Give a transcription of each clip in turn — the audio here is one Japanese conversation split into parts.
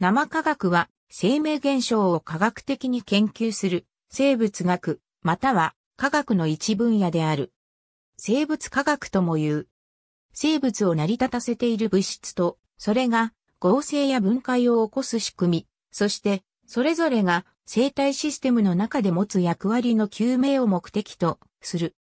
生科学は生命現象を科学的に研究する生物学または科学の一分野である。生物科学とも言う。生物を成り立たせている物質と、それが合成や分解を起こす仕組み、そしてそれぞれが生体システムの中で持つ役割の究明を目的とする。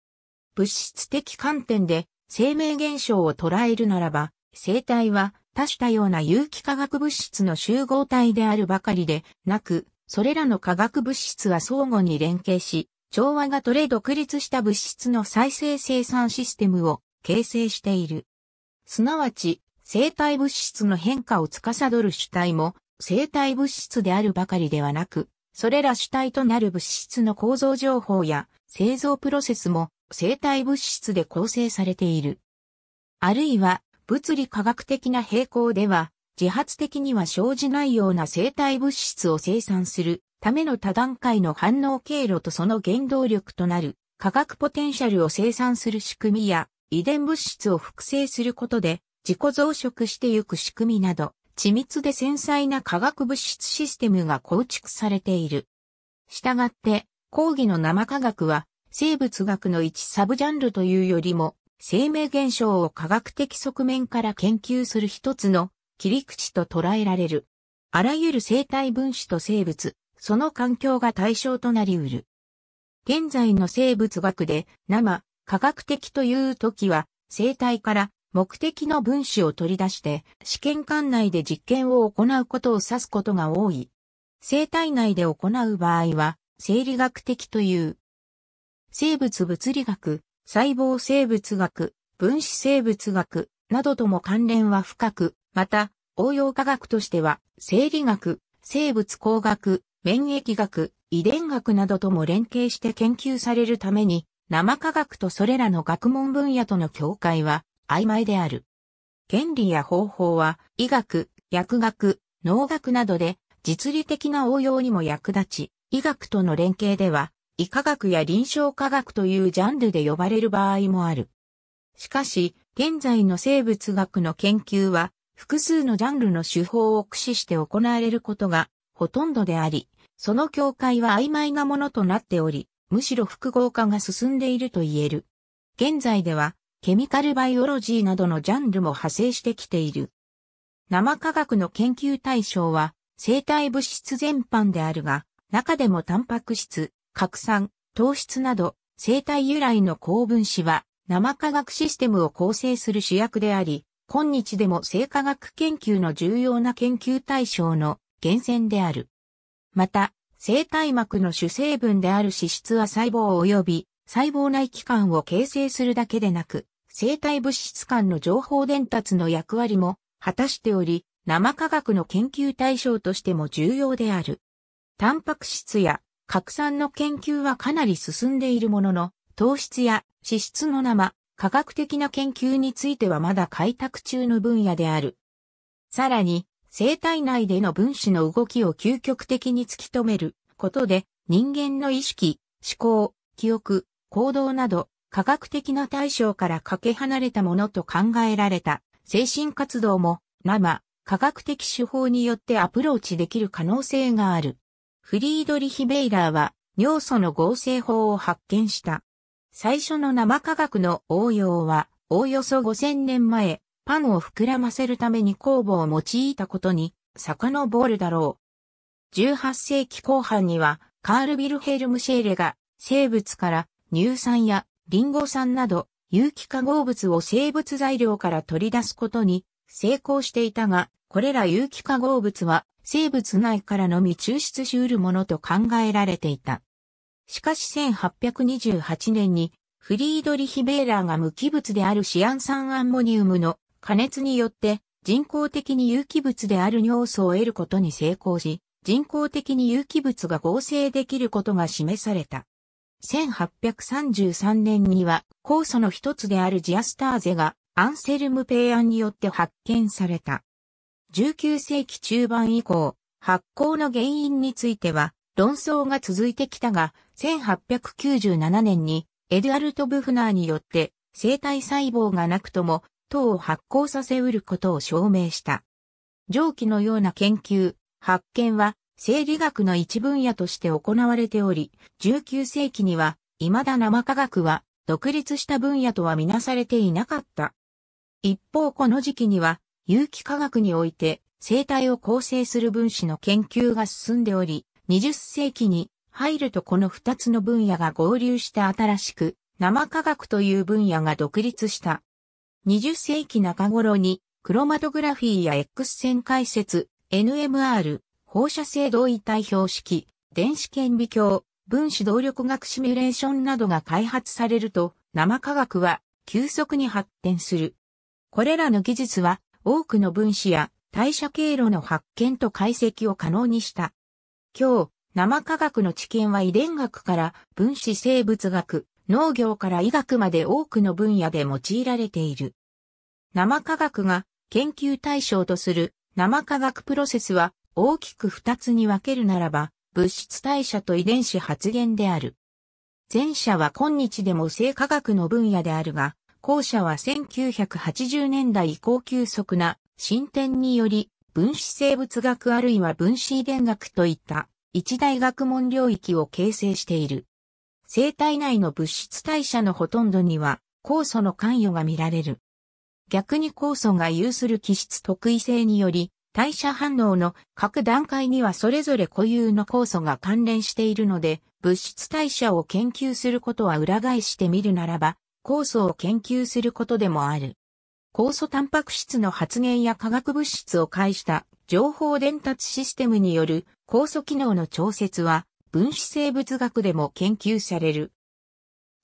物質的観点で生命現象を捉えるならば、生体は多種多様な有機化学物質の集合体であるばかりでなく、それらの化学物質は相互に連携し、調和が取れ独立した物質の再生生産システムを形成している。すなわち、生体物質の変化を司る主体も、生体物質であるばかりではなく、それら主体となる物質の構造情報や製造プロセスも生体物質で構成されている。あるいは物理科学的な平行では、自発的には生じないような生体物質を生産するための多段階の反応経路とその原動力となる化学ポテンシャルを生産する仕組みや遺伝物質を複製することで自己増殖してゆく仕組みなど緻密で繊細な化学物質システムが構築されている。したがって講義の生化学は生物学の一サブジャンルというよりも生命現象を科学的側面から研究する一つの切り口と捉えられる。あらゆる生体分子と生物、その環境が対象となり得る。現在の生物学で生、科学的という時は、生体から目的の分子を取り出して試験管内で実験を行うことを指すことが多い。生体内で行う場合は生理学的という。生物物理学、細胞生物学、分子生物学などとも関連は深く、また応用科学としては生理学、生物工学、免疫学、遺伝学などとも連携して研究されるために、生科学とそれらの学問分野との境界は曖昧である。原理や方法は医学、薬学、農学などで実利的な応用にも役立ち、医学との連携では医科学や臨床科学というジャンルで呼ばれる場合もある。しかし、現在の生物学の研究は、複数のジャンルの手法を駆使して行われることがほとんどであり、その境界は曖昧なものとなっており、むしろ複合化が進んでいると言える。現在では、ケミカルバイオロジーなどのジャンルも派生してきている。生科学の研究対象は、生体物質全般であるが、中でもタンパク質、核酸、糖質など、生体由来の高分子は、生化学システムを構成する主役であり、今日でも生化学研究の重要な研究対象の源泉である。また、生体膜の主成分である脂質は細胞及び細胞内器官を形成するだけでなく、生体物質間の情報伝達の役割も果たしており、生化学の研究対象としても重要である。タンパク質や拡散の研究はかなり進んでいるものの、糖質や脂質の生、科学的な研究についてはまだ開拓中の分野である。さらに、生体内での分子の動きを究極的に突き止めることで、人間の意識、思考、記憶、行動など、科学的な対象からかけ離れたものと考えられた精神活動も生、科学的手法によってアプローチできる可能性がある。フリードリヒ・ベイラーは尿素の合成法を発見した。最初の生化学の応用は、およそ5000年前、パンを膨らませるために酵母を用いたことに遡るだろう。18世紀後半には、カール・ビルヘルム・シェーレが生物から乳酸やリンゴ酸など有機化合物を生物材料から取り出すことに成功していたが、これら有機化合物は生物内からのみ抽出し得るものと考えられていた。しかし1828年にフリードリヒ・ベーラーが無機物であるシアン酸アンモニウムの加熱によって人工的に有機物である尿素を得ることに成功し、人工的に有機物が合成できることが示された。1833年には酵素の一つであるジアスターゼがアンセルム・ペイアンによって発見された。19世紀中盤以降、発行の原因については論争が続いてきたが、1897年にエドゥアルト・ブフナーによって生体細胞がなくとも糖を発酵させうることを証明した。上記のような研究、発見は生理学の一分野として行われており、19世紀には未だ生科学は独立した分野とはみなされていなかった。一方この時期には有機化学において生体を構成する分子の研究が進んでおり、20世紀に入るとこの2つの分野が合流して新しく生化学という分野が独立した。20世紀中頃にクロマトグラフィーや X 線解説、NMR、放射性同位体標識、電子顕微鏡、分子動力学シミュレーションなどが開発されると、生化学は急速に発展する。これらの技術は多くの分子や代謝経路の発見と解析を可能にした。今日、生科学の知見は遺伝学から分子生物学、農業から医学まで多くの分野で用いられている。生科学が研究対象とする生科学プロセスは大きく二つに分けるならば、物質代謝と遺伝子発現である。前者は今日でも生科学の分野であるが、後者は1980年代以降急速な進展により、分子生物学あるいは分子遺伝学といった一大学問領域を形成している。生体内の物質代謝のほとんどには酵素の関与が見られる。逆に酵素が有する気質特異性により、代謝反応の各段階にはそれぞれ固有の酵素が関連しているので、物質代謝を研究することは裏返してみるならば、酵素を研究することでもある。酵素タンパク質の発現や化学物質を介した情報伝達システムによる酵素機能の調節は分子生物学でも研究される。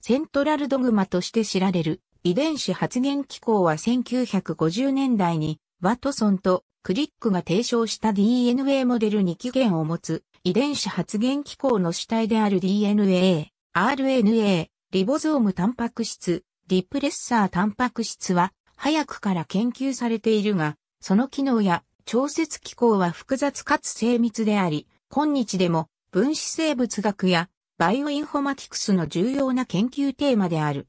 セントラルドグマとして知られる遺伝子発現機構は1950年代にワトソンとクリックが提唱した DNA モデルに起源を持つ遺伝子発現機構の主体である DNA、RNA、リボゾームタンパク質、リプレッサータンパク質は早くから研究されているが、その機能や調節機構は複雑かつ精密であり、今日でも分子生物学やバイオインフォマティクスの重要な研究テーマである。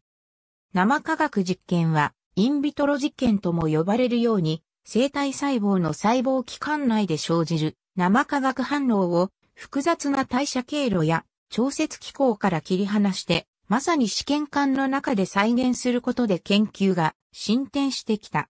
生化学実験はインビトロ実験とも呼ばれるように、生体細胞の細胞器官内で生じる生化学反応を複雑な代謝経路や調節機構から切り離してまさに試験管の中で再現することで研究が進展してきた。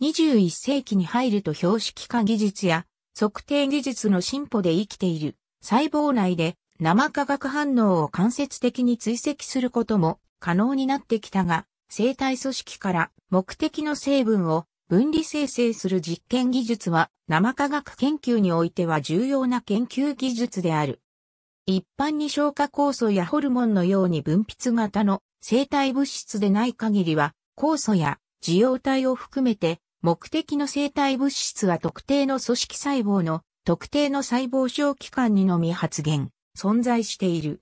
21世紀に入ると標識化技術や測定技術の進歩で生きている細胞内で生化学反応を間接的に追跡することも可能になってきたが、生体組織から目的の成分を分離生成する実験技術は生化学研究においては重要な研究技術である。一般に消化酵素やホルモンのように分泌型の生体物質でない限りは、酵素や受容体を含めて、目的の生体物質は特定の組織細胞の特定の細胞小器官にのみ発現、存在している。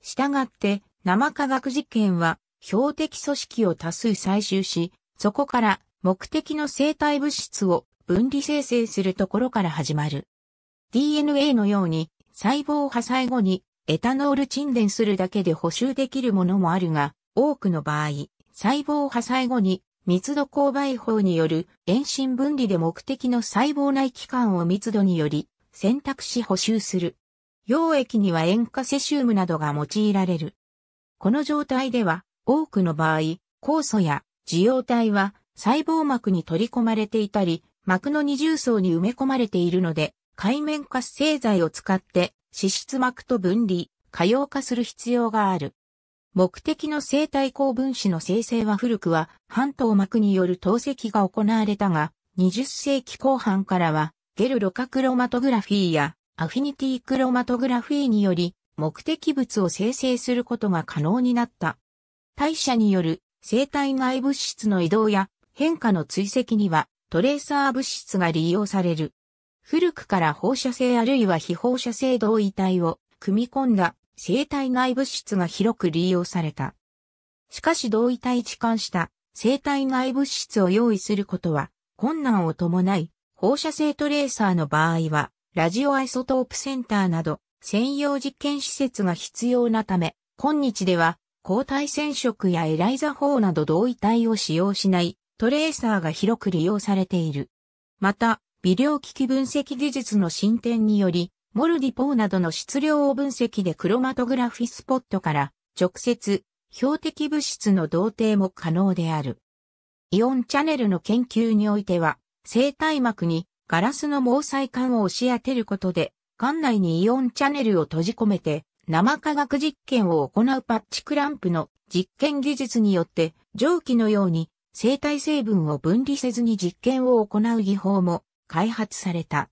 したがって、生化学実験は、標的組織を多数採集し、そこから目的の生体物質を分離生成するところから始まる。DNA のように細胞破砕後にエタノール沈殿するだけで補修できるものもあるが、多くの場合、細胞破砕後に密度勾配法による遠心分離で目的の細胞内器官を密度により選択し補修する。溶液には塩化セシウムなどが用いられる。この状態では多くの場合、酵素や受容体は細胞膜に取り込まれていたり、膜の二重層に埋め込まれているので、界面活性剤を使って脂質膜と分離、可用化する必要がある。目的の生体高分子の生成は古くは半透膜による透析が行われたが、20世紀後半からはゲルロカクロマトグラフィーやアフィニティクロマトグラフィーにより目的物を生成することが可能になった。代謝による生体内物質の移動や変化の追跡にはトレーサー物質が利用される。古くから放射性あるいは非放射性同位体を組み込んだ生体内物質が広く利用された。しかし同位体置換した生体内物質を用意することは困難を伴い、放射性トレーサーの場合は、ラジオアイソトープセンターなど専用実験施設が必要なため、今日では抗体染色やエライザ法など同位体を使用しないトレーサーが広く利用されている。また、微量機器分析技術の進展により、モルディポーなどの質量を分析でクロマトグラフィスポットから直接標的物質の同定も可能である。イオンチャネルの研究においては、生体膜にガラスの毛細管を押し当てることで、管内にイオンチャネルを閉じ込めて、生化学実験を行うパッチクランプの実験技術によって、蒸気のように生体成分を分離せずに実験を行う技法も開発された。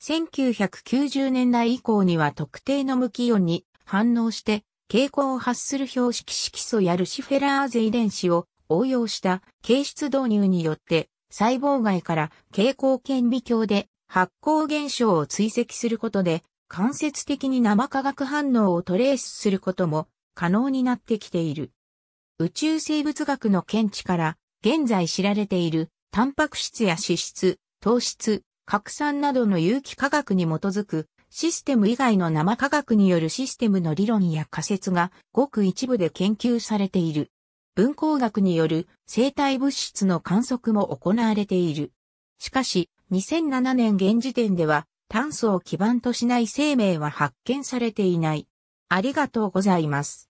1990年代以降には特定の無機イオンに反応して傾向を発する標識色素やルシフェラーゼ遺伝子を応用した形質導入によって細胞外から蛍光顕微鏡で発光現象を追跡することで間接的に生化学反応をトレースすることも可能になってきている。宇宙生物学の見地から現在知られているタンパク質や脂質、糖質、核酸などの有機化学に基づくシステム以外の生化学によるシステムの理論や仮説がごく一部で研究されている。分光学による生体物質の観測も行われている。しかし、2007年現時点では炭素を基盤としない生命は発見されていない。ありがとうございます。